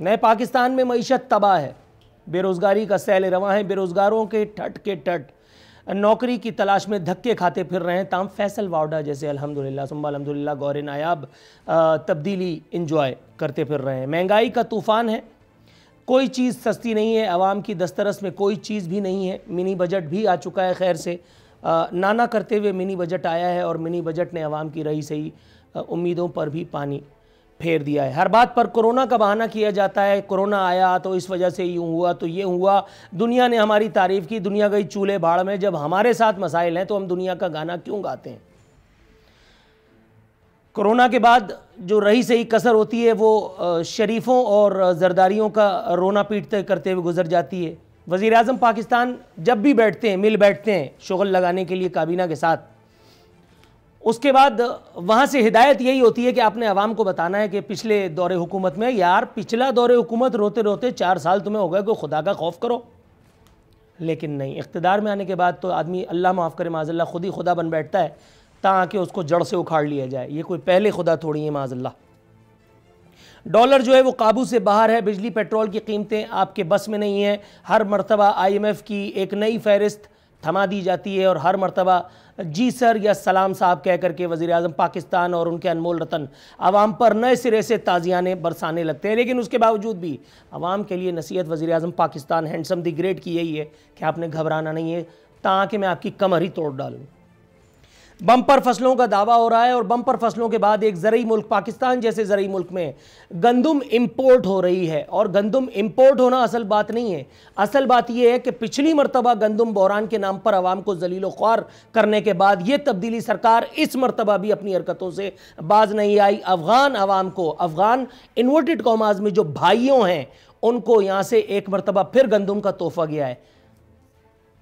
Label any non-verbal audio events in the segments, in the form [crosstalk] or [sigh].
नए पाकिस्तान में मीशत तबाह है बेरोज़गारी का सैल रवा है बेरोज़गारों के ठट के टट नौकरी की तलाश में धक्के खाते फिर रहे हैं ताम फैसल वावडा जैसे अलहमदिल्ला सुम्बा अलहमदिल्ला गौर नायाब तब्दीली इंजॉय करते फिर रहे हैं महंगाई का तूफ़ान है कोई चीज़ सस्ती नहीं है आवाम की दस्तरस में कोई चीज़ भी नहीं है मिनी बजट भी आ चुका है खैर से नाना करते हुए मिनी बजट आया है और मिनी बजट ने आवाम की रही सही उम्मीदों पर भी पानी फेर दिया है हर बात पर कोरोना का बहाना किया जाता है कोरोना आया तो इस वजह से यूँ हुआ तो ये हुआ दुनिया ने हमारी तारीफ़ की दुनिया गई चूल्हे भाड़ में जब हमारे साथ मसाइल हैं तो हम दुनिया का गाना क्यों गाते हैं कोरोना के बाद जो रही सही कसर होती है वो शरीफों और जरदारियों का रोना पीटते करते हुए गुजर जाती है वज़ी अजम पाकिस्तान जब भी बैठते हैं मिल बैठते हैं शगल लगाने के लिए काबीना के साथ उसके बाद वहाँ से हिदायत यही होती है कि आपने आवाम को बताना है कि पिछले दौरे हुकूमत में यार पिछला दौरे हुकूमत रोते रोते चार साल तुम्हें हो गए कि खुदा का खौफ करो लेकिन नहीं इकतदार में आने के बाद तो आदमी अल्लाह माफ़ करे माजल्ला खुद ही खुदा बन बैठता है ताकि उसको जड़ से उखाड़ लिया जाए ये कोई पहले खुदा थोड़ी है माजल्ला डॉलर जो है वो काबू से बाहर है बिजली पेट्रोल की कीमतें आपके बस में नहीं हैं हर मरतबा एफ़ की एक नई फहरिस्त थमा दी जाती है और हर मरतबा जी सर या सलाम साहब कह करके वज़ी अजम पाकिस्तान और उनके अनमोल रतन आवाम पर नए सिरे से ताज़ियाने बरसाने लगते हैं लेकिन उसके बावजूद भी आवाम के लिए नसीहत वज़ी अजम पाकिस्तान हैंडसम दी ग्रेट की यही है कि आपने घबराना नहीं है ताकि मैं आपकी कमर ही तोड़ डालूँ बम्पर फसलों का दावा हो रहा है और बम्पर फसलों के बाद एक ज़रूरी मुल्क पाकिस्तान जैसे ज़रूरी मुल्क में गंदम इम्पोर्ट हो रही है और गंदम इम्पोर्ट होना असल बात नहीं है असल बात यह है कि पिछली मरतबा गंदम बहरान के नाम पर आवाम को जलील ख्वार करने के बाद यह तब्दीली सरकार इस मरतबा भी अपनी हरकतों से बाज नहीं आई अफ़गान आवाम को अफ़गान इन्वर्टेड कौमाज में जो भाइयों हैं उनको यहाँ से एक मरतबा फिर गंदम का तोहफा गया है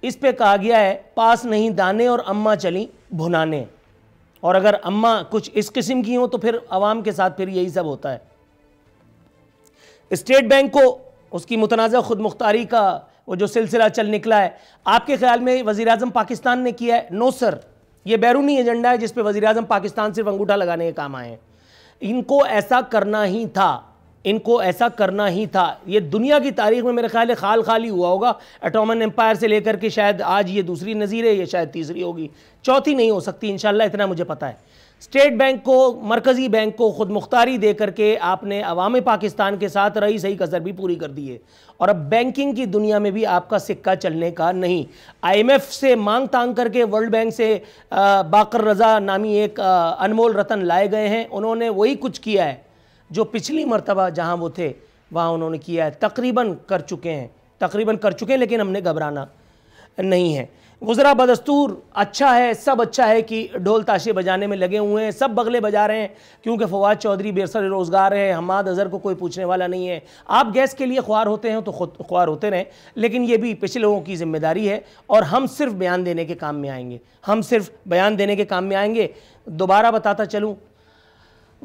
इस पे कहा गया है पास नहीं दाने और अम्मा चली भुनाने और अगर अम्मा कुछ इस किस्म की हो तो फिर आवाम के साथ फिर यही सब होता है स्टेट बैंक को उसकी मुतनाज़ खुद मुख्तारी का वो जो सिलसिला चल निकला है आपके ख्याल में वज़ी अजम पाकिस्तान ने किया है नो सर ये बैरूनी एजेंडा है जिस पर वज़ी अजम पाकिस्तान सिर्फ अंगूठा लगाने के काम आए हैं इनको ऐसा करना ही था इनको ऐसा करना ही था ये दुनिया की तारीख में मेरे ख्याल है खाल खाली हुआ होगा अटोमन एम्पायर से लेकर के शायद आज ये दूसरी नज़ीर है ये शायद तीसरी होगी चौथी नहीं हो सकती इन इतना मुझे पता है स्टेट बैंक को मरकज़ी बैंक को ख़ुद मुख्तारी दे करके आपने अवाम पाकिस्तान के साथ रही सही कसर भी पूरी कर दी है और अब बैंकिंग की दुनिया में भी आपका सिक्का चलने का नहीं आईएमएफ से मांग तांग करके वर्ल्ड बैंक से बाकर रज़ा नामी एक अनमोल रतन लाए गए हैं उन्होंने वही कुछ किया है जो पिछली मरतबा जहाँ वो थे वहाँ उन्होंने किया है तकरीबन कर चुके हैं तकरीबन कर चुके हैं लेकिन हमने घबराना नहीं है गुज़रा बदस्तूर अच्छा है सब अच्छा है कि ढोल ताशे बजाने में लगे हुए हैं सब बगले बजा रहे हैं क्योंकि फवाद चौधरी बेसर रोज़गार है हमाद अज़र को कोई पूछने वाला नहीं है आप गैस के लिए ख्वार होते हैं तो खुद ख्वार होते रहें लेकिन ये भी पिछले लोगों की जिम्मेदारी है और हम सिर्फ बयान देने के काम में आएंगे हम सिर्फ बयान देने के काम में आएंगे दोबारा बताता चलूँ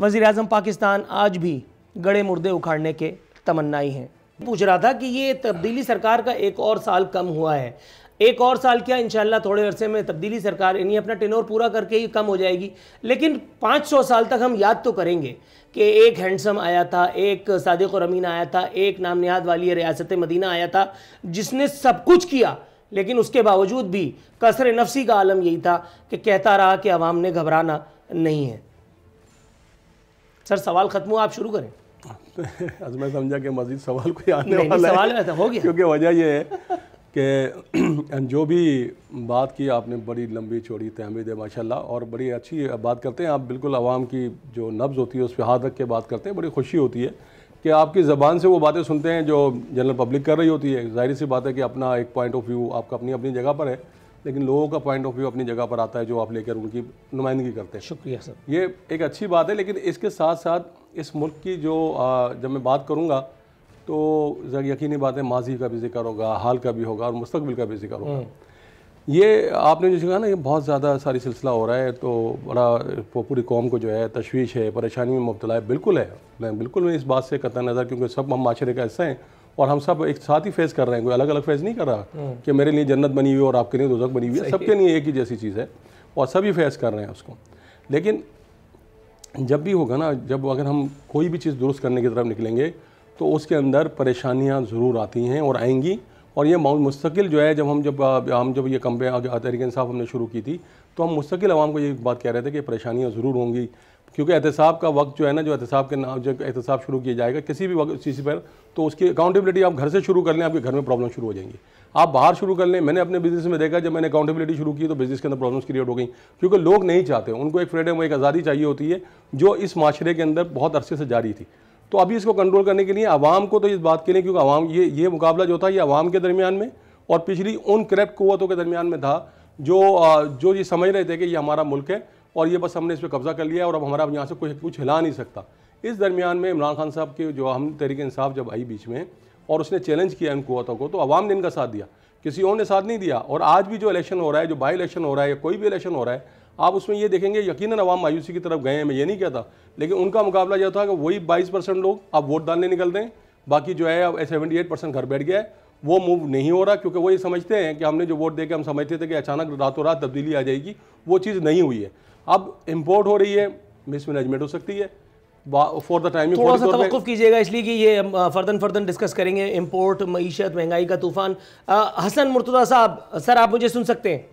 वज़ी अजम पाकिस्तान आज भी गड़े मुर्दे उखाड़ने के तमन्नाई हैं पूछ रहा था कि ये तब्दीली सरकार का एक और साल कम हुआ है एक और साल क्या इंशाल्लाह थोड़े अरसे में तब्दीली सरकार यानी अपना टेनोर पूरा करके ही कम हो जाएगी लेकिन 500 साल तक हम याद तो करेंगे कि एक हैंडसम आया था एक सादिक और अमीन आया था एक नाम नहाद वाली रियासत मदीना आया था जिसने सब कुछ किया लेकिन उसके बावजूद भी कसर नफसी का आलम यही था कि कहता रहा कि आवाम ने घबराना नहीं है सर सवाल खत्म हुआ आप शुरू करें [laughs] आज मैं समझा कि मजीद सवाल कोई आने नहीं, वाला नहीं, सवाल है तो हो गया क्योंकि वजह यह है कि [clears throat] जो भी बात की आपने बड़ी लंबी चौड़ी तहमीद है माशाल्लाह और बड़ी अच्छी बात करते हैं आप बिल्कुल आवाम की जो नब्ज़ होती है उस पर हाथ रख के बात करते हैं बड़ी खुशी होती है कि आपकी ज़बान से वो बातें सुनते हैं जो जनरल पब्लिक कर रही होती है जाहिर सी बात है कि अपना एक पॉइंट ऑफ व्यू आपका अपनी अपनी जगह पर है लेकिन लोगों का पॉइंट ऑफ व्यू अपनी जगह पर आता है जो आप लेकर उनकी नुमाइंदगी करते हैं शुक्रिया सर ये एक अच्छी बात है लेकिन इसके साथ साथ इस मुल्क की जो जब मैं बात करूँगा तो यकीनी बात है माजी का भी जिक्र होगा हाल का भी होगा और मुस्तबिल का भी जिक्र होगा हम्म। ये आपने जो कहा ना ये बहुत ज़्यादा सारी सिलसिला हो रहा है तो बड़ा पूरी कौम को जो है तशवीश है परेशानी में मुबतला है बिल्कुल है मैं बिल्कुल मैं इस बात से कतः नज़र क्योंकि सब हम माशरे का हिस्सा हैं और हम सब एक साथ ही फेस कर रहे हैं कोई अलग अलग फेस नहीं कर रहा हम्म। कि मेरे लिए जन्नत बनी हुई और आपके लिए रोजक बनी हुई है सबके लिए एक ही जैसी चीज़ है और सभी फेस कर रहे हैं उसको लेकिन जब भी होगा ना जब अगर हम कोई भी चीज़ दुरुस्त करने की तरफ निकलेंगे तो उसके अंदर परेशानियाँ ज़रूर आती हैं और आएंगी और ये मुस्तकिल जो है जब हम जब हम जब ये कंपे तहरीक इंसाफ हमने शुरू की थी तो हम मुस्तकिल आवाम को ये बात कह रहे थे कि परेशानियाँ ज़रूर होंगी क्योंकि एहतसाब का वक्त जो है ना जो एहतसाब के नाम जब एहतसाब शुरू किया जाएगा किसी भी वक्त चीज़ पर तो उसकी अकाउंटेबिलिटी आप घर से शुरू कर लें आपके घर में प्रॉब्लम शुरू हो जाएंगी आप बाहर शुरू कर लें मैंने अपने बिजनेस में देखा जब मैंने अकाउंटेबिलिटी शुरू की तो बिजनेस के अंदर प्रॉब्लम्स क्रिएट हो गई क्योंकि लोग नहीं चाहते उनको एक फ्रीडम एक आज़ादी चाहिए होती है जो इस माशरे के अंदर बहुत अरसे से जारी थी तो अभी इसको कंट्रोल करने के लिए आवाम को तो इस बात के लिए क्योंकि आवाम ये ये मुकाबला जो था ये आवाम के दरमियान में और पिछली उन करप्ट क़वतों के दरमियान में था जो जो ये समझ रहे थे कि ये हमारा मुल्क है और ये बस हमने इस पर कब्ज़ा कर लिया और अब हमारा यहाँ से कुछ कुछ हिला नहीं सकता इस दरमियान में इमरान खान साहब के जो हम तहरीक इंसाफ जब आई बीच में और उसने चैलेंज किया इन कुतों को तो आवाम ने इनका साथ दिया किसी और ने साथ नहीं दिया और आज भी जो इलेक्शन हो रहा है जो बाई इलेक्शन हो रहा है या कोई भी इलेक्शन हो रहा है आप उसमें ये देखेंगे यकीनन अवाम मायूसी की तरफ गए हैं मैं ये नहीं कहता लेकिन उनका मुकाबला यह था कि वही बाईस परसेंट लोग अब वोट डालने निकल दें हैं बाकी जो है अब सेवेंटी एट परसेंट घर बैठ गया है वो मूव नहीं हो रहा क्योंकि वो ये समझते हैं कि हमने जो वोट दे के हम समझते थे कि अचानक रातों रात तब्दीली आ जाएगी वो चीज़ नहीं हुई है अब इम्पोर्ट हो रही है मिसमैनेजमेंट हो सकती है फॉर द टाइम थोड़ा सा तो कीजिएगा इसलिए कि ये फर्दन फर्दन डिस्कस करेंगे इम्पोर्ट मीशत महंगाई का तूफान हसन मुर्तदा साहब सर आप मुझे सुन सकते हैं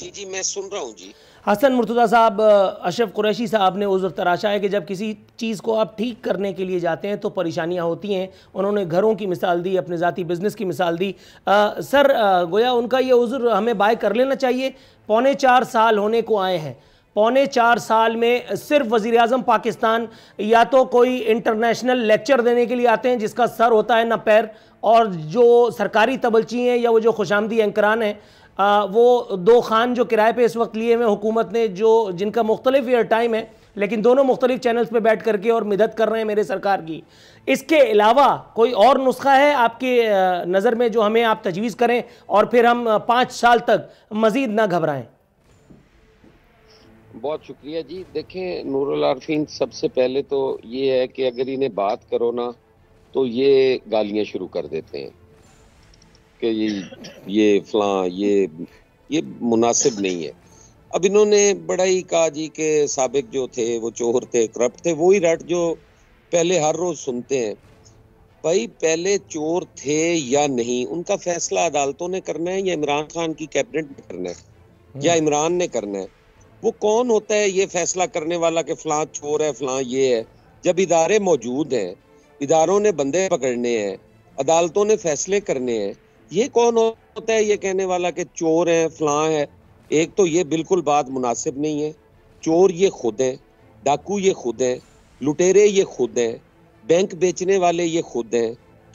जी जी मैं सुन रहा हूँ जी हसन मुर्तुदा साहब अशरफ कुरैशी साहब ने उज़र तराशा है कि जब किसी चीज़ को आप ठीक करने के लिए जाते हैं तो परेशानियाँ होती हैं उन्होंने घरों की मिसाल दी अपने ज़ाती बिज़नेस की मिसाल दी आ, सर आ, गोया उनका ये उज़र हमें बाय कर लेना चाहिए पौने चार साल होने को आए हैं पौने चार साल में सिर्फ वजीर अजम पाकिस्तान या तो कोई इंटरनेशनल लेक्चर देने के लिए आते हैं जिसका सर होता है ना पैर और जो सरकारी तबलची हैं या वो जो खुशामदी एंकरान हैं आ, वो दो खान जो किराए पे इस वक्त लिए हुए हुकूमत ने जो जिनका मुख्तलिफ एयर टाइम है लेकिन दोनों मुख्तलिफ चैनल्स पे बैठ करके और मदद कर रहे हैं मेरे सरकार की इसके अलावा कोई और नुस्खा है आपके नज़र में जो हमें आप तजवीज़ करें और फिर हम पाँच साल तक मज़ीद ना घबराएँ बहुत शुक्रिया जी देखें नूरुल आरफीन सबसे पहले तो ये है कि अगर इन्हें बात करो ना तो ये गालियाँ शुरू कर देते हैं कि ये ये फलां ये ये मुनासिब नहीं है अब इन्होंने बड़ा ही कहा जी के सबक जो थे वो चोर थे करप्ट थे वही रट जो पहले हर रोज सुनते हैं भाई पहले चोर थे या नहीं उनका फैसला अदालतों ने करना है या इमरान खान की कैबिनेट ने करना है हम्म। या इमरान ने करना है वो कौन होता है ये फैसला करने वाला कि फला चोर है फला ये है जब इदारे मौजूद हैं इदारों ने बंदे पकड़ने हैं अदालतों ने फैसले करने हैं ये कौन होता है ये कहने वाला कि चोर है फलां है एक तो ये बिल्कुल बात मुनासिब नहीं है चोर ये खुद है डाकू ये खुद है लुटेरे ये खुद है बैंक बेचने वाले ये खुद है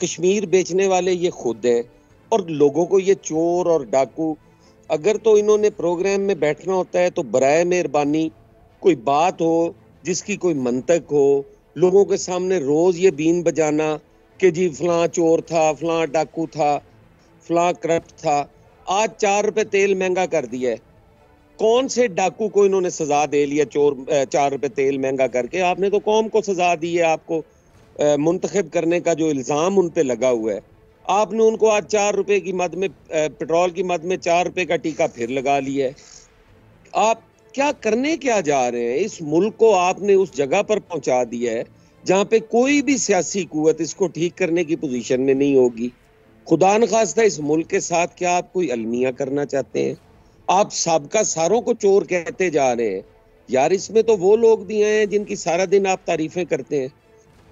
कश्मीर बेचने वाले ये खुद है और लोगों को ये चोर और डाकू अगर तो इन्होंने प्रोग्राम में बैठना होता है तो बर मेहरबानी कोई बात हो जिसकी कोई मंतक हो लोगों के सामने रोज़ ये बीन बजाना कि जी फलां चोर था फलां डाकू था फला करप्ट था आज चार रुपए तेल महंगा कर दिया है कौन से डाकू को इन्होंने सजा दे लिया चोर चार रुपए तेल महंगा करके आपने तो कौम को सजा दी है आपको मुंतखब करने का जो इल्ज़ाम उन पर लगा हुआ है आपने उनको आज चार रुपए की मद में पेट्रोल की मद में चार रुपए का टीका फिर लगा लिया है आप क्या करने क्या जा रहे हैं इस मुल्क को आपने उस जगह पर पहुंचा दिया है जहां पे कोई भी सियासी कुत इसको ठीक करने की पोजीशन में नहीं होगी खुदा न खास्ता इस मुल्क के साथ क्या आप कोई अलमिया करना चाहते हैं आप सबका सारों को चोर कहते जा रहे हैं यार इसमें तो वो लोग भी हैं जिनकी सारा दिन आप तारीफें करते हैं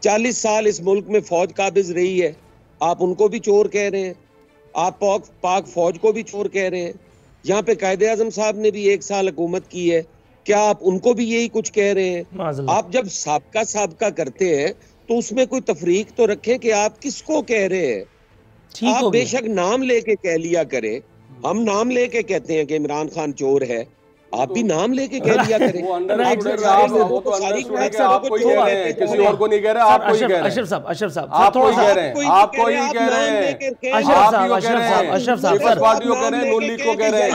चालीस साल इस मुल्क में फौज काबिज रही है आप उनको भी चोर कह रहे हैं आप पाक पाक फौज को भी चोर कह रहे हैं यहाँ पे कायदे आजम साहब ने भी एक साल हुकूमत की है क्या आप उनको भी यही कुछ कह रहे हैं आप जब सबका सबका करते हैं तो उसमें कोई तफरीक तो रखें कि आप किसको कह रहे हैं आप बेशक नाम लेके कह लिया करें हम नाम लेके कहते हैं कि इमरान खान चोर है आप भी तो नाम लेके कह दिया [laughs] करें अशरफ साहब अशरफ साहब आप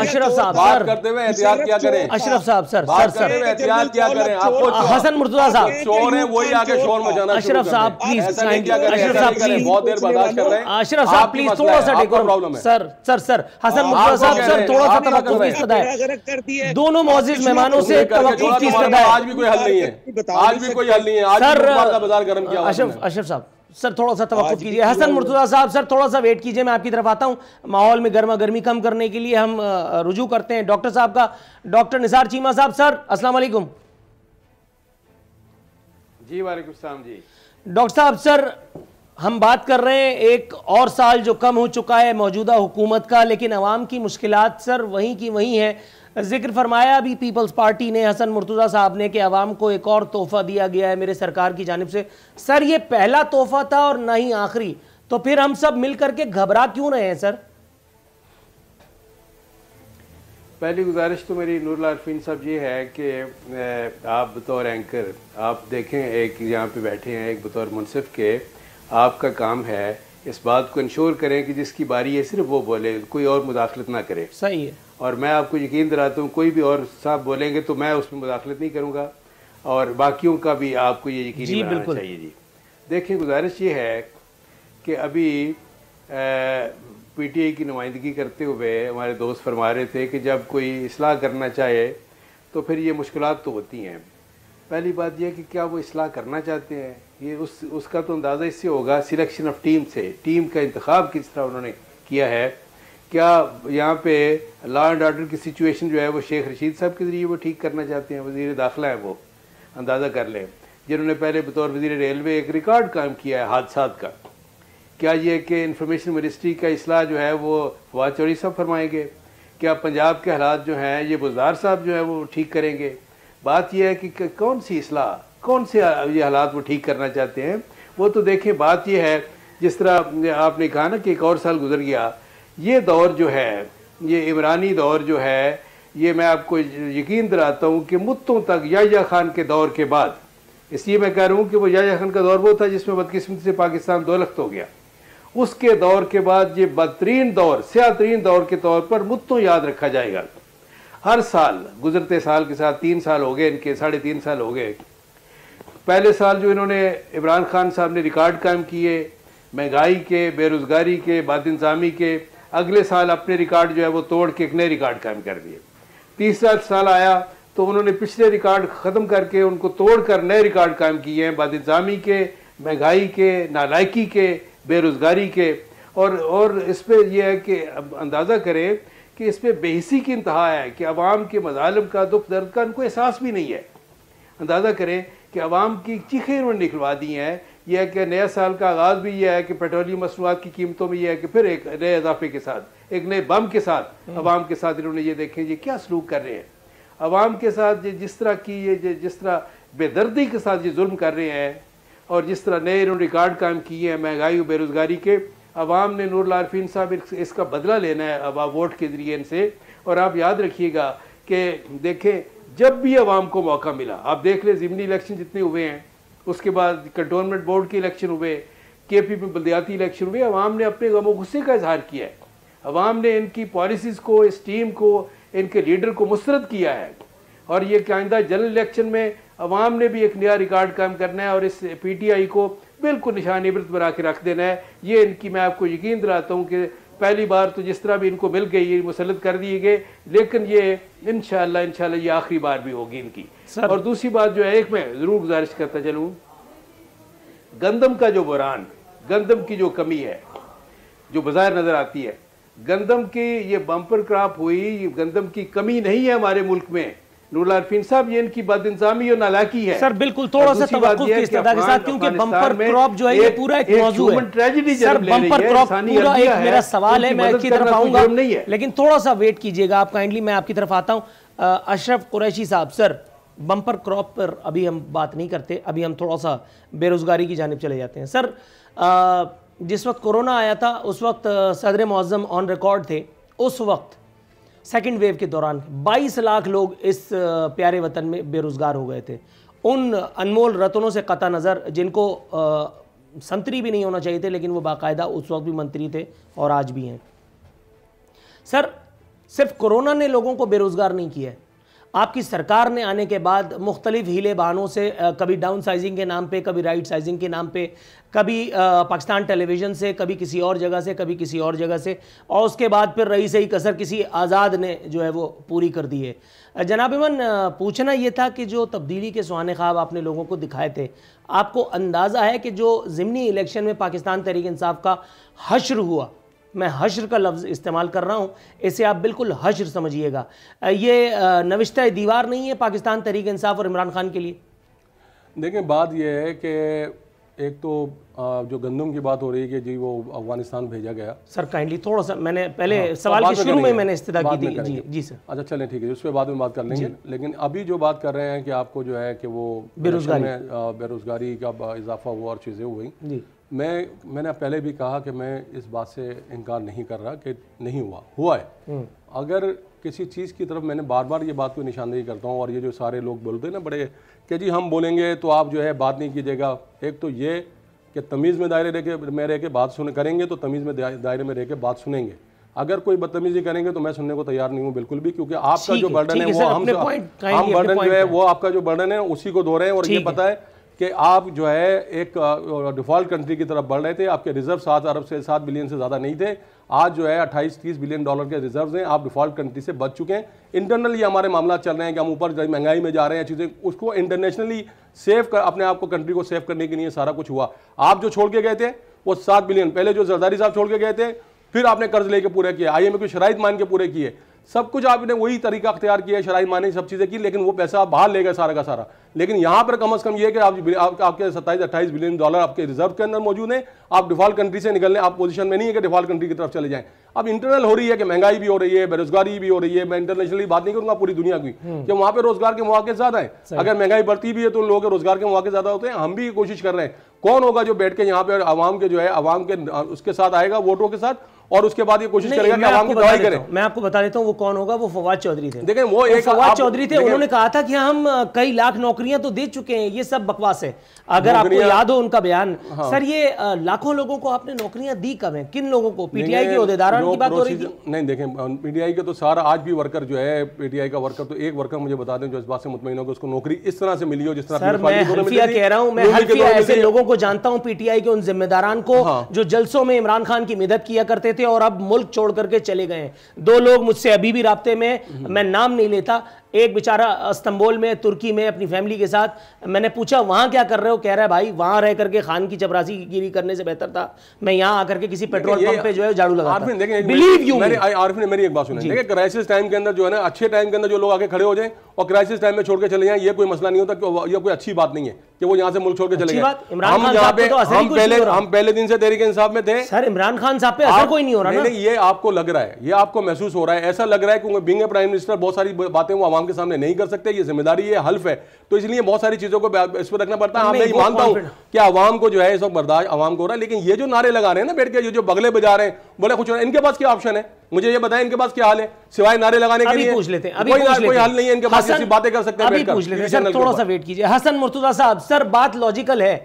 अशरफ साहब सर सर सर आपको हसन मुर्तुदा साहब शोर है वही आगे शोर मचाना अशरफ साहब प्लीज अशरफ साहब प्लीज बहुत देर बर्दाश्त कर रहे हैं अशरफ साहब प्लीज थोड़ा सा sir sir sir Hasan Murtaza साहब सर थोड़ा सा दो दोनों मोजिज मेहमानों से आज भी कोई हल नहीं है आज भी कोई हल नहीं है आज बाजार गर्म किया अशरफ अशरफ साहब सर थोड़ा सा तवक्फ कीजिए हसन मुर्तजा साहब सर थोड़ा सा वेट कीजिए मैं आपकी तरफ आता हूँ माहौल में गर्मा गर्मी कम करने के लिए हम रुजू करते हैं डॉक्टर साहब का डॉक्टर निसार चीमा साहब सर अस्सलाम वालेकुम जी वालेकुम सलाम जी डॉक्टर साहब सर हम बात कर रहे हैं एक और साल जो कम हो चुका है मौजूदा हुकूमत का लेकिन आवाम की मुश्किल सर वहीं की वहीं हैं जिक्र फरमाया अभी पीपल्स पार्टी ने हसन मुर्तुजा साहब ने कि आवाम को एक और तोहफ़ा दिया गया है मेरे सरकार की जानब से सर ये पहला तोहफ़ा था और ना ही आखिरी तो फिर हम सब मिल करके घबरा क्यों रहे हैं सर पहली गुजारिश तो मेरी नूर अरफीन साहब ये है कि आप बतौर एंकर आप देखें एक यहाँ पे बैठे हैं एक बतौर मुनसिफ के आपका काम है इस बात को इंश्योर करें कि जिसकी बारी है सिर्फ वो बोले कोई और मुदाखलत ना करे सही है और मैं आपको यकीन दिलाता हूँ कोई भी और साहब बोलेंगे तो मैं उसमें मुदाखलत नहीं करूँगा और बाकियों का भी आपको ये यकीन जी बिल्कुल चाहिए जी देखिए गुजारिश ये है कि अभी पीटीआई की नुमाइंदगी करते हुए हमारे दोस्त फरमा रहे थे कि जब कोई असलाह करना चाहे तो फिर ये मुश्किल तो होती हैं पहली बात यह कि क्या वो असलाह करना चाहते हैं ये उस उसका तो अंदाज़ा इससे होगा सिलेक्शन ऑफ टीम से टीम का इंतखब किस तरह उन्होंने किया है क्या यहाँ पे लॉ एंड ऑर्डर की सिचुएशन जो है वो शेख रशीद साहब के ज़रिए वो ठीक करना चाहते हैं वजीर दाखिला है वो अंदाज़ा कर लें जिन्होंने पहले बतौर वजीर रेलवे एक रिकॉर्ड कायम किया है हादसा का क्या ये कि इंफॉर्मेशन मिनिस्ट्री का असलाह जो है वो फवाद चौरी साहब फरमाएंगे क्या पंजाब के हालात जो हैं ये बुजार साहब जो है वो ठीक करेंगे बात यह है कि कौन सी असलाह कौन से ये हालात वो ठीक करना चाहते हैं वो तो देखें बात यह है जिस तरह आपने कहा ना कि एक और साल गुजर गया ये दौर जो है ये इमरानी दौर जो है ये मैं आपको यकीन दिलाता हूँ कि मुत्तों तक याजा खान के दौर के बाद इसलिए मैं कह रहा हूँ कि वो याजा खान का दौर वो था जिसमें बदकिस्मती से पाकिस्तान दौलत हो गया उसके दौर के बाद ये बदतरीन दौर सियातरीन दौर के तौर पर मुत्तों याद रखा जाएगा हर साल गुजरते साल के साथ तीन साल हो गए इनके साढ़े तीन साल हो गए पहले साल जो इन्होंने इमरान खान साहब ने रिकॉर्ड कायम किए महंगाई के बेरोज़गारी के बाद इंतजामी के अगले साल अपने रिकॉर्ड जो है वो तोड़ के एक नए रिकॉर्ड कायम कर दिए तीसरा साल आया तो उन्होंने पिछले रिकॉर्ड ख़त्म करके उनको तोड़ कर नए रिकॉर्ड कायम किए हैं बदजामी के महंगाई के नालायकी के बेरोज़गारी के और और इस पर यह है कि अंदाज़ा करें कि इस पर बेहसी की इंतहा है कि आवाम के मजालम का दुख दर्द का उनको एहसास भी नहीं है अंदाज़ा करें कि अवाम की चीखें उन्होंने निकलवा दी हैं यह है कि नए साल का आगाज़ भी यह है कि पेट्रोलियम मसनूआत की कीमतों में यह है कि फिर एक नए इजाफे के साथ एक नए बम के साथ हम्म। आवाम के साथ इन्होंने ये देखे ये क्या सलूक कर रहे हैं आवाम के साथ ये जिस तरह की ये जिस तरह बेदर्दी के साथ ये जुल्म कर रहे हैं और जिस तरह नए इन्होंने रिकॉर्ड कायम किए हैं महंगाई और बेरोज़गारी के अवाम ने नूर लारफीन साहब इसका बदला लेना है अब वोट के ज़रिए इनसे और आप याद रखिएगा कि देखें जब भी आवाम को मौका मिला आप देख लें ज़िमनी इलेक्शन जितने हुए हैं उसके बाद कंटोनमेंट बोर्ड के इलेक्शन हुए के पी में बल्दियाती इलेक्शन हुए अवाम ने अपने गमो गुस्से का इजहार किया है अवाम ने इनकी पॉलिसीज़ को इस टीम को इनके लीडर को मुस्रद किया है और ये आइंदा जनरल इलेक्शन में अवाम ने भी एक नया रिकॉर्ड कायम करना है और इस पी टी आई को बिल्कुल निशान बना के रख देना है ये इनकी मैं आपको यकीन दिलाता हूँ कि पहली बार तो जिस तरह भी इनको मिल गई ये मुसलत कर दिए गए लेकिन ये इन शाला ये आखिरी बार भी होगी इनकी और दूसरी बात जो है एक मैं ज़रूर गुजारिश करता चलूँ गंदम का जो बुरान गंदम की जो कमी है जो बाज़ार नज़र आती है गंदम की ये बम्पर क्राप हुई गंदम की कमी नहीं है हमारे मुल्क में साहब ये इनकी और नालाकी है सर बिल्कुल थोड़ा सा के साथ क्योंकि बम्पर क्रॉप जो है ये पूरा एक मौजूद है सर बम्पर क्रॉप पूरा एक मेरा सवाल है मैं तरफ आऊंगा लेकिन थोड़ा सा वेट कीजिएगा आप काइंडली मैं आपकी तरफ आता हूँ अशरफ कुरैशी साहब सर बम्पर क्रॉप पर अभी हम बात नहीं करते अभी हम थोड़ा सा बेरोजगारी की जानब चले जाते हैं सर जिस वक्त कोरोना आया था उस वक्त सदर मुआज़म ऑन रिकॉर्ड थे उस वक्त सेकेंड वेव के दौरान 22 लाख लोग इस प्यारे वतन में बेरोज़गार हो गए थे उन अनमोल रतनों से कता नज़र जिनको संतरी भी नहीं होना चाहिए थे लेकिन वो बाकायदा उस वक्त भी मंत्री थे और आज भी हैं सर सिर्फ कोरोना ने लोगों को बेरोज़गार नहीं किया है आपकी सरकार ने आने के बाद मुख्तलिफ हीले बहानों से कभी डाउन साइजिंग के नाम पे कभी राइट साइजिंग के नाम पे कभी पाकिस्तान टेलीविज़न से कभी किसी और जगह से कभी किसी और जगह से और उसके बाद फिर रही सही कसर किसी आज़ाद ने जो है वो पूरी कर दी है जनाब इमन पूछना ये था कि जो तब्दीली के सुहाने ख्वाब आपने लोगों को दिखाए थे आपको अंदाज़ा है कि जो ज़मनी इलेक्शन में पाकिस्तान तहरीक इंसाफ का हश्र हुआ मैं हश्र का लफ्ज़ इस्तेमाल कर रहा हूँ इसे आप बिल्कुल हश्र समझिएगा ये नविश्त दीवार नहीं है पाकिस्तान तहरीक इंसाफ और इमरान खान के लिए देखें बात यह है कि एक तो जो गंदम की बात हो रही है कि जी वो अफगानिस्तान भेजा गया सर काइंडली थोड़ा सा मैंने पहले हाँ, सवाल के शुरू में मैंने इस्तः की थी जी जी सर अच्छा चलें ठीक है उस पर बाद में बात कर लेंगे लेकिन अभी जो बात कर रहे हैं कि आपको जो है कि वो बेरोजगारी बेरोजगारी का इजाफा हुआ और चीज़ें हुई मैं मैंने पहले भी कहा कि मैं इस बात से इनकार नहीं कर रहा कि नहीं हुआ हुआ है हम्म। अगर किसी चीज़ की तरफ मैंने बार बार ये बात को निशानदेही करता हूँ और ये जो सारे लोग बोलते हैं ना बड़े कि जी हम बोलेंगे तो आप जो है बात नहीं कीजिएगा एक तो ये कि तमीज़ में दायरे रह के में रह के बात सुन करेंगे तो तमीज़ में दायरे में रह के बात सुनेंगे अगर कोई बदतमीजी करेंगे तो मैं सुनने को तैयार नहीं हूँ बिल्कुल भी क्योंकि आपका जो बर्डन है वो हम हम बर्डन जो है वो आपका जो बर्डन है उसी को धो रहे हैं और ये पता है कि आप जो है एक डिफ़ॉल्ट कंट्री की तरफ बढ़ रहे थे आपके रिजर्व सात अरब से सात बिलियन से ज़्यादा नहीं थे आज जो है अट्ठाईस तीस बिलियन डॉलर के रिजर्व हैं आप डिफ़ॉल्ट कंट्री से बच चुके हैं इंटरनली हमारे मामला चल रहे हैं कि हम ऊपर महंगाई में जा रहे हैं चीज़ें उसको इंटरनेशनली सेफ कर अपने आप को कंट्री को सेव करने के लिए सारा कुछ हुआ आप जो छोड़ के गए थे वो सात बिलियन पहले जो जरदारी साहब छोड़ के गए थे फिर आपने कर्ज लेके पूरे किए आई एम की शराइ मान के पूरे किए सब कुछ आपने वही तरीका अख्तियार किया शराइ माने सब चीज़ें की लेकिन वो पैसा आप बाहर ले गए सारा का सारा लेकिन यहाँ पर कम अज़ कम ये कि आप, आप आपके सत्ताईस अट्ठाईस बिलियन डॉलर आपके रिजर्व के अंदर मौजूद है आप डिफॉल्ट कंट्री से निकलने आप पोजीशन में नहीं है कि डिफॉल्ट कंट्री की तरफ चले जाएं अब इंटरनल हो रही है कि महंगाई भी हो रही है बेरोजगारी भी हो रही है मैं इंटरनेशनली बात नहीं करूंगा पूरी दुनिया की हम्म। कि वहाँ पर रोजगार के मौके ज़्यादा है अगर महंगाई बढ़ती भी है तो लोग रोजगार के मौके ज़्यादा होते हैं हम भी कोशिश कर रहे हैं कौन होगा जो बैठ के यहाँ पे आवाम के जो है आवाम के उसके साथ आएगा वोटों के साथ और उसके बाद ये कोशिश करेगा कि आवाम की दवाई करें मैं आपको बता देता हूँ वो कौन होगा वो फवाद चौधरी थे देखें वो एक फवाद चौधरी थे उन्होंने कहा था कि हम कई लाख नौकरियां तो दे चुके हैं ये सब बकवास है अगर आपको याद हो उनका बयान हाँ। सर ये लाखों लोगों को आपने नौकरियां दी कब है किन लोगों को पीटीआई के अहदेदारों की बात हो रही नहीं देखें पीटीआई के तो सारा आज भी वर्कर जो है पीटीआई का वर्कर तो एक वर्कर मुझे बता दें जो इस बात से मुतमिन होगा उसको नौकरी इस तरह से मिली हो जिस तरह मैं कह रहा हूँ लोगों को जानता हूं पीटीआई के उन जिम्मेदारान को हाँ। जो जलसों में इमरान खान की मदद किया करते थे और अब मुल्क छोड़ करके चले गए दो लोग मुझसे अभी भी रबते में मैं नाम नहीं लेता एक बेचारा अस्तंबोल में तुर्की में अपनी फैमिली के साथ मैंने पूछा वहाँ क्या कर रहे हो कह रहा है भाई वहाँ रह करके खान की चपरासी की गिरी करने से बेहतर था मैं यहाँ आकर के किसी पेट्रोल पंप पे जो है झाड़ू लगा बिलीव यू आरफी ने मेरी एक बात सुनी क्राइसिस टाइम के अंदर जो है ना अच्छे टाइम के अंदर जो लोग आगे खड़े हो जाए और क्राइसिस टाइम में छोड़ के चले जाए ये कोई मसला नहीं होता ये कोई अच्छी बात नहीं है कि वो यहाँ से मुल्क छोड़ के चले गए हम यहाँ पे तो हम पहले हम पहले दिन से के इंसाफ में थे सर इमरान खान साहब पे असर कोई नहीं हो रहा नहीं ये आपको लग रहा है ये आपको महसूस हो रहा है ऐसा लग रहा है क्योंकि बिंग प्राइम मिनिस्टर बहुत सारी बातें वो आवाम आवाम के सामने नहीं कर सकते ये जिम्मेदारी है हल्फ है तो इसलिए बहुत सारी चीज़ों को इस पर रखना पड़ता है हाँ, मैं ये मानता हूँ कि आवाम को जो है इस वक्त बर्दाश्त आवाम को हो रहा है लेकिन ये जो नारे लगा रहे हैं ना बैठ के ये जो बगले बजा रहे हैं बोले कुछ इनके पास क्या ऑप्शन है मुझे ये बताएं इनके पास क्या हाल है सिवाय नारे लगाने के लिए पूछ लेते हैं अभी कोई, पूछ कोई हाल नहीं है इनके पास बातें कर सकते हैं पूछ लेते हैं थोड़ा सा वेट कीजिए हसन मुर्तुजा साहब सर बात लॉजिकल है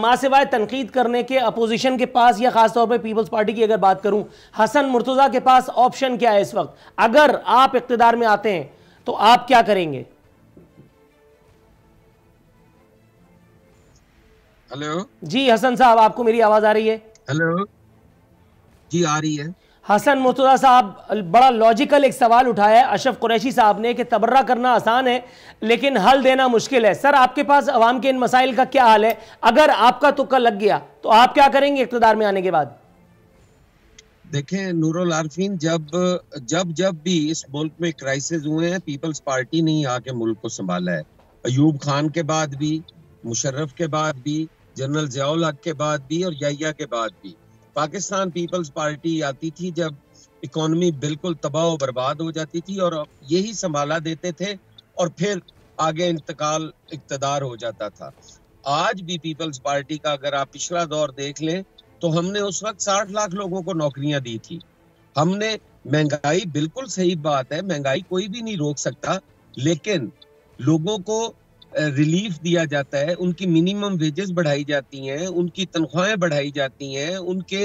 माँ सिवाय तनकीद करने के अपोजिशन के पास या खासतौर पर पीपल्स पार्टी की अगर बात करूं हसन मुर्तुजा के पास ऑप्शन क्या है इस वक्त अगर आप इकतदार में आते हैं तो आप क्या करेंगे हेलो जी हसन साहब आपको मेरी आवाज आ रही है हेलो जी आ रही है हसन मुस्तुदा साहब बड़ा लॉजिकल एक सवाल उठाया है अशफ कुरैशी साहब ने कि तबर्रा करना आसान है लेकिन हल देना मुश्किल है सर आपके पास अवाम के इन मसाइल का क्या हाल है अगर आपका तुक्का लग गया तो आप क्या करेंगे इकतदार में आने के बाद देखें नूरल आरफीन जब जब जब भी इस मुल्क में क्राइसिस हुए हैं पीपल्स पार्टी ने ही आके मुल्क को संभाला है अयूब खान के बाद भी मुशर्रफ के बाद भी जनरल जयाउल हक के बाद भी और याया के बाद भी पाकिस्तान पीपल्स पार्टी आती थी जब इकोनमी बिल्कुल तबाह और बर्बाद हो जाती थी और यही संभाला देते थे और फिर आगे इंतकाल इकतदार हो जाता था आज भी पीपल्स पार्टी का अगर आप पिछला दौर देख लें तो हमने उस वक्त साठ लाख लोगों को नौकरियां दी थी हमने महंगाई बिल्कुल सही बात है महंगाई कोई भी नहीं रोक सकता लेकिन लोगों को रिलीफ दिया जाता है उनकी मिनिमम वेजेस बढ़ाई जाती हैं उनकी तनख्वाहें बढ़ाई जाती हैं उनके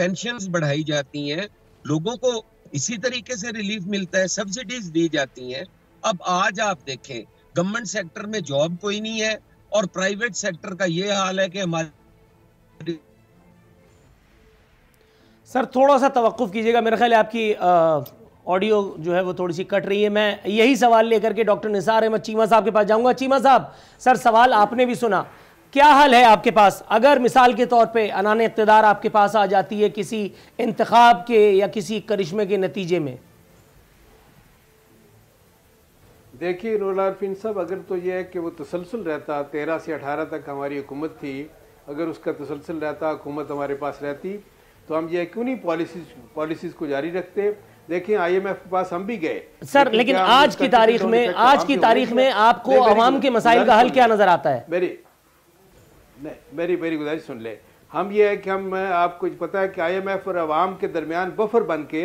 पेंशन बढ़ाई जाती हैं लोगों को इसी तरीके से रिलीफ मिलता है सब्सिडीज दी जाती हैं अब आज आप देखें गवर्नमेंट सेक्टर में जॉब कोई नहीं है और प्राइवेट सेक्टर का ये हाल है कि हमारे सर थोड़ा सा तवक़ कीजिएगा मेरा ख्याल आपकी ऑडियो जो है वो थोड़ी सी कट रही है मैं यही सवाल लेकर के डॉक्टर निसार अहमद चीमा साहब के पास जाऊंगा चीमा साहब सर सवाल आपने भी सुना क्या हल है आपके पास अगर मिसाल के तौर पे अनान इकतदार आपके पास आ जाती है किसी इंतखाब के या किसी करिश्मे के नतीजे में देखिए नूरारफिन साहब अगर तो यह है कि वो तसलसल रहता तेरह से अठारह तक हमारी हुकूमत थी अगर उसका तसलसल रहता हुकूमत हमारे पास रहती तो हम ये क्यों नहीं पॉलिसीज पॉलिसीज को जारी रखते देखिए आईएमएफ के पास हम भी गए सर लेकिन आज की तारीख में आज की तारीख में आपको आवाम के मसाइल का हल क्या नजर आता है मेरी नहीं मेरी मेरी गुजारिश सुन ले हम ये है कि हम आपको पता है कि आईएमएफ और आवाम के दरमियान बफर बन के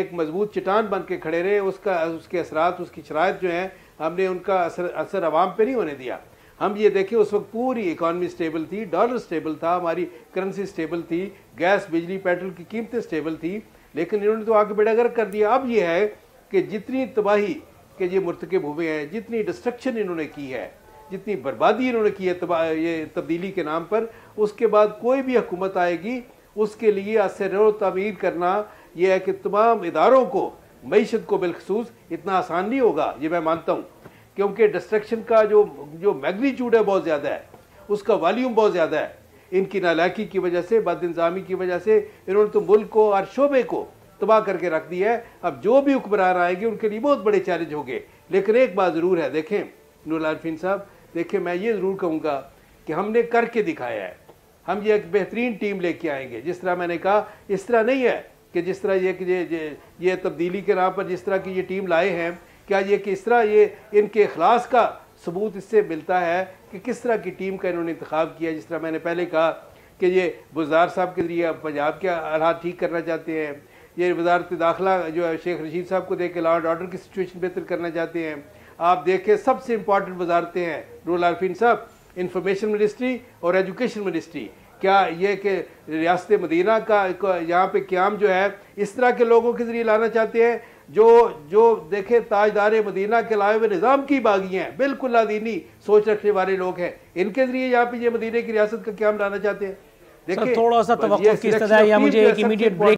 एक मजबूत चटान बन के खड़े रहे उसका उसके असरात उसकी शरात जो है हमने उनका असर असर आवाम पे नहीं होने दिया हम ये देखें उस वक्त पूरी इकॉनमी स्टेबल थी डॉलर स्टेबल था हमारी करेंसी स्टेबल थी गैस बिजली पेट्रोल की कीमतें स्टेबल थी लेकिन इन्होंने तो आगे बेड़ा गर्क कर दिया अब ये है कि जितनी तबाही के ये मुरतकब हुए हैं जितनी डिस्ट्रक्शन इन्होंने की है जितनी बर्बादी इन्होंने की है तबा ये तब्दीली के नाम पर उसके बाद कोई भी हुकूमत आएगी उसके लिए असर तमीर करना यह है कि तमाम इदारों को मीशत को बिलखसूस इतना आसान नहीं होगा ये मैं मानता हूँ क्योंकि डिस्ट्रक्शन का जो जो मैग्नीट्यूड है बहुत ज़्यादा है उसका वॉल्यूम बहुत ज़्यादा है इनकी नालाकी की वजह से बद इंजामी की वजह से इन्होंने तो मुल्क को और शोबे को तबाह करके रख दिया है अब जो भी हुक्मरान आएंगे उनके लिए बहुत बड़े चैलेंज होंगे लेकिन एक बात ज़रूर है देखें नूरारफिन साहब देखें मैं ये ज़रूर कहूँगा कि हमने करके दिखाया है हम ये एक बेहतरीन टीम लेके आएंगे जिस तरह मैंने कहा इस तरह नहीं है कि जिस तरह ये ये ये, ये तब्दीली के नाम पर जिस तरह की ये टीम लाए हैं क्या ये कि इस तरह ये इनके अखलास का सबूत इससे मिलता है कि किस तरह की टीम का इन्होंने इंतखा किया जिस तरह मैंने पहले कहा कि ये बुजार साहब के जरिए पंजाब के हालात ठीक करना चाहते हैं ये वजारत दाखिला जो है शेख रशीद साहब को देख के लॉ एंड ऑर्डर की सिचुएशन बेहतर करना चाहते हैं आप देखें सबसे इम्पॉर्टेंट वजारतें हैं रूल आरफिन साहब इंफॉर्मेशन मिनिस्ट्री और एजुकेशन मिनिस्ट्री क्या ये कि रियासत मदीना का यहाँ पे क्याम जो है इस तरह के लोगों के ज़रिए लाना चाहते हैं जो जो देखे ताजदार मदीना के लाए हुए निज़ाम की बागी हैं बिल्कुल लादीनी सोच रखने वाले लोग हैं इनके ज़रिए यहाँ पे ये मदीने की रियासत का क्या हम लाना चाहते हैं देखिए थोड़ा सा